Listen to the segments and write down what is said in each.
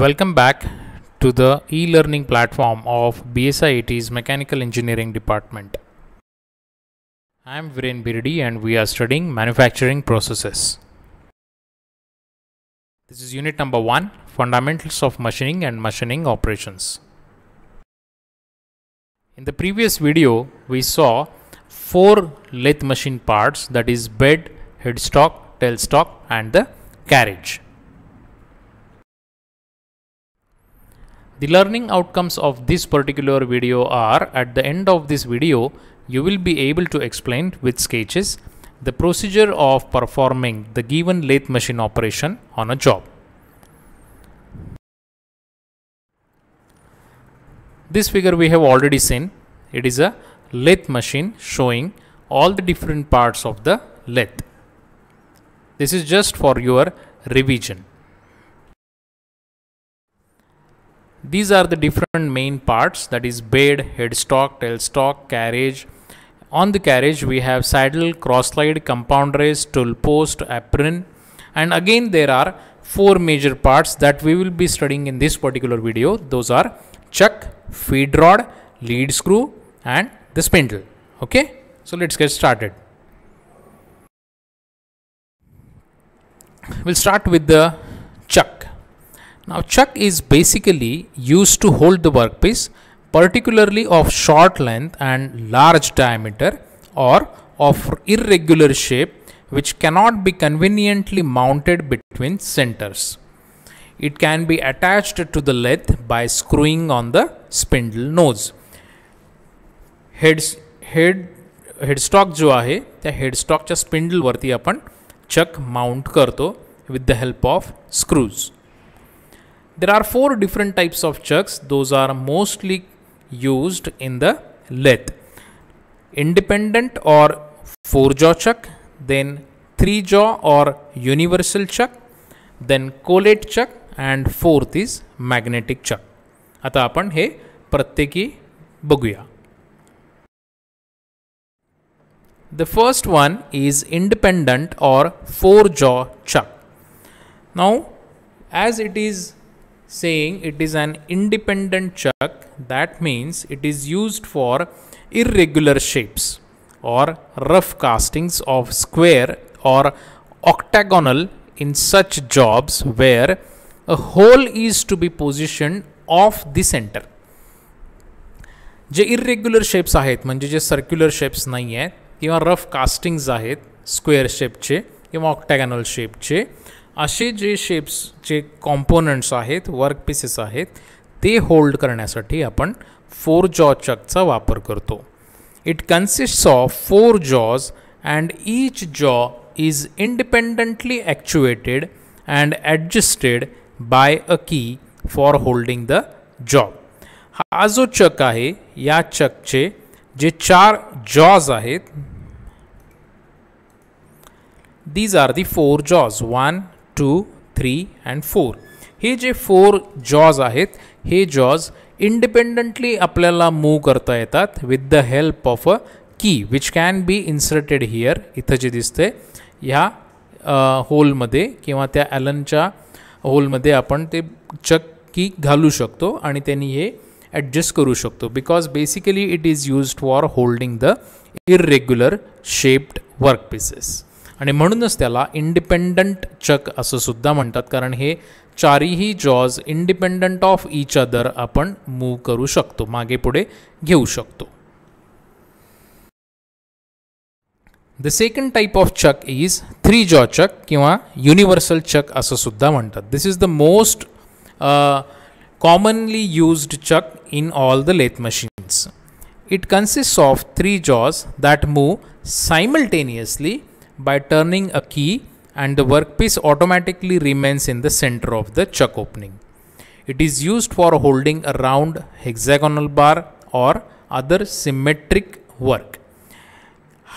Welcome back to the e-learning platform of BSIIT's Mechanical Engineering Department. I am Viren Birdi and we are studying manufacturing processes. This is unit number 1, Fundamentals of Machining and Machining Operations. In the previous video, we saw four lathe machine parts that is bed, headstock, tailstock and the carriage. The learning outcomes of this particular video are at the end of this video, you will be able to explain with sketches the procedure of performing the given lathe machine operation on a job. This figure we have already seen. It is a lathe machine showing all the different parts of the lathe. This is just for your revision. these are the different main parts that is bed headstock tailstock carriage on the carriage we have saddle cross-slide compound race tool post apron and again there are four major parts that we will be studying in this particular video those are chuck feed rod lead screw and the spindle okay so let's get started we'll start with the now chuck is basically used to hold the workpiece particularly of short length and large diameter or of irregular shape which cannot be conveniently mounted between centers. It can be attached to the lathe by screwing on the spindle nose. Heads, head headstock जो आहे त्या spindle स्पिंडलवरती आपण chuck mount करतो with the help of screws. There are four different types of chucks. Those are mostly used in the lathe. Independent or four jaw chuck, then three jaw or universal chuck, then collet chuck and fourth is magnetic chuck. आता आपण हे प्रत्येकी बघूया The first one is independent or four jaw chuck. Now, as it is saying it is an independent chuck that means it is used for irregular shapes or rough castings of square or octagonal in such jobs where a hole is to be positioned off the centre जे irregular shapes आहेत म्हणजे जे circular shapes नाही आहेत किंवा rough कास्टिंग्ज आहेत square शेपचे किंवा octagonal शेपचे असे जे शेप्स जे कॉम्पोनंट्स आहेत वर्क पीसेस आहेत ते होल्ड करना आपण फोर जॉ चकचा वापर करतो it consists of four jaws and each jaw is independently actuated and adjusted by a key for holding the jaw हा जो चक है या चकचे जे चार जॉज आहेत these are the four jaws one two three and four हे जे four jaws आहेत हे जॉज इंडिपेंडंटली आपल्याला मूव्ह करता येतात with the help of a key which can be inserted here इथं जे दिसते ह्या होलमध्ये किंवा त्या ॲलनच्या होलमध्ये आपण ते चक की घालू शकतो आणि त्यांनी हे ॲडजस्ट करू शकतो because basically it is used for holding the irregular shaped work pieces आणि म्हणूनच त्याला इंडिपेंडंट चक असं सुद्धा म्हणतात कारण हे चारीही jaws independent of each other आपण मूव करू शकतो मागे पुढे घेऊ शकतो the second type of chuck is three jaw chuck किंवा युनिव्हर्सल चक असं सुद्धा म्हणतात this is the most commonly used chuck in all the lathe machines it consist of three jaws that move simultaneously by turning a key and the workpiece automatically remains in the center of the chuck opening. It is used for holding a round hexagonal bar or other symmetric work.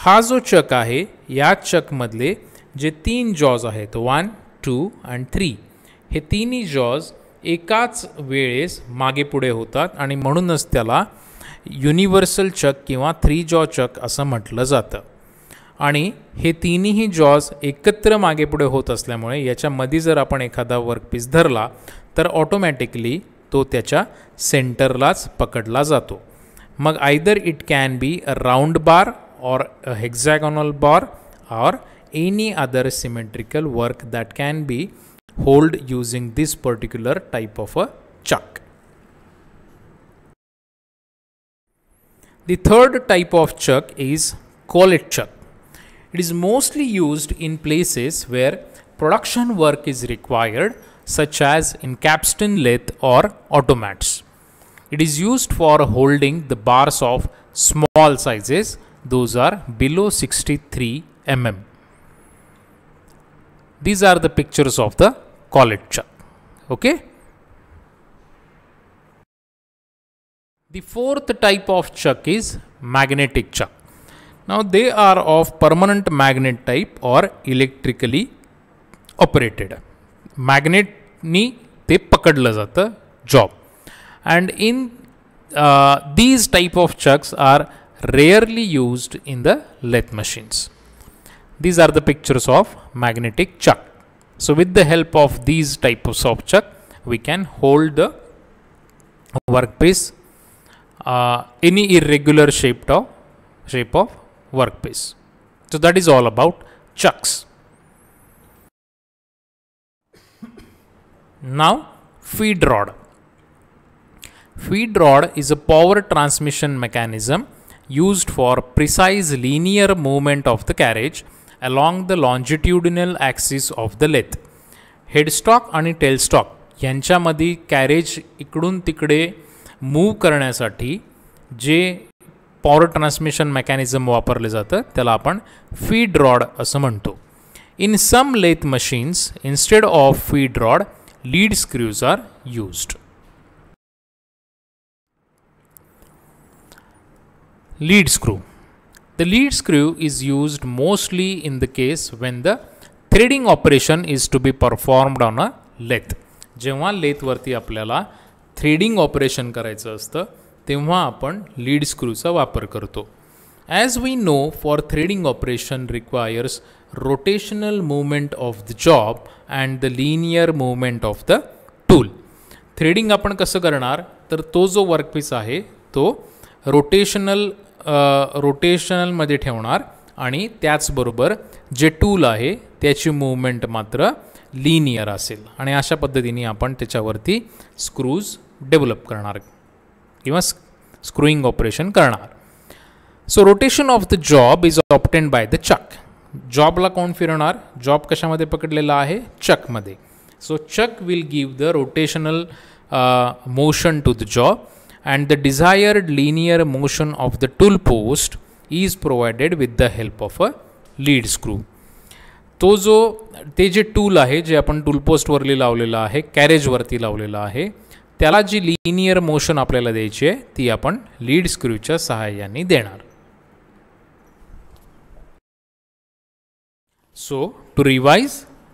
हा जो चक आहे या चकमधले जे तीन jaws आहेत one two and three हे तिन्ही jaws एकाच वेळेस मागे pude होतात आणि म्हणूनच त्याला युनिव्हर्सल चक किंवा थ्री जॉ चक असं म्हटलं जातं आणि हे तिन्ही जॉज एकत्र मागे पुढे होत असल्यामुळे याच्यामध्ये जर आपण एखादा वर्कपीस धरला तर ऑटोमॅटिकली तो त्याच्या सेंटरलाच पकडला जातो मग either it can be a round bar or a hexagonal bar or any other symmetrical work that can be hold using this particular type of a chuck The third type of chuck is collet chuck It is mostly used in places where production work is required such as in capstan lathe or automats. It is used for holding the bars of small sizes, those are below 63 mm. These are the pictures of the collet chuck. Okay. The fourth type of chuck is magnetic chuck. Now they are of permanent magnet type or electrically operated. Magnet ni पकडलं जातं job, and in uh, these type of chucks are rarely used in the lathe machines. these are the pictures of magnetic chuck so with the help of these type of soft chuck we can hold the workpiece uh, any irregular shape of shape of workplace. So that is all about chucks. now feed rod. Feed rod is a power transmission mechanism used for precise linear movement of the carriage along the longitudinal axis of the lathe. Headstock and tailstock यांच्यामध्ये carriage इकडून तिकडे move करण्यासाठी जे power transmission mechanism वापरलं जातं त्याला आपण feed rod असं म्हणतो in some lathe machines instead of feed rod lead screws are used lead screw. The lead screw is used mostly in the case when the threading operation is to be performed on a lathe. जेव्हा लेथवरती आपल्याला threading operation करायचं असतं तेव्हा आपण lead स्क्रूचा वापर करतो as we know for threading operation requires rotational movement of the job and the linear movement of the tool threading आपण कसं करणार तर तो जो वर्कपीस आहे तो रोटेशनल रोटेशनलमध्ये ठेवणार आणि त्याचबरोबर जे टूल आहे त्याची मुवमेंट मात्र लिनियर असेल आणि अशा पद्धतीने आपण त्याच्यावरती स्क्रूज डेव्हलप करणार कि स्क्रूइंग ऑपरेशन करना so rotation of the job is obtain by the chuck जॉबला कोण फिरवणार जॉब कशामध्ये पकडलेला आहे चकमध्ये so chuck will give the rotational motion to the job and the desired linear motion of the tool post is provided with the help of a lead screw तो जो ते जे टूल आहे जे आपण टूलपोस्टवरती लावलेलं आहे कॅरेजवरती लावलेलं आहे त्याला जी लिनियर मोशन आपल्याला द्यायची आहे ती आपण लीड स्क्रूच्या सहाय्याने देणार so to revise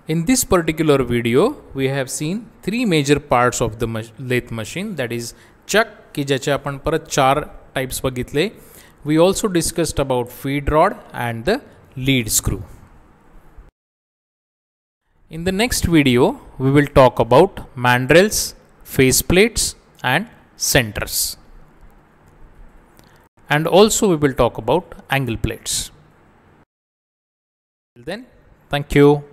in this video video we have seen three major parts of the lathe machine that is chuck key ज्याचे आपण परत चार टाईप्स बघितले we also discussed about feed rod and the lead screw in the next video we will talk about mandrels face plates and centers. And also we will talk about angle plates. Till then, thank you.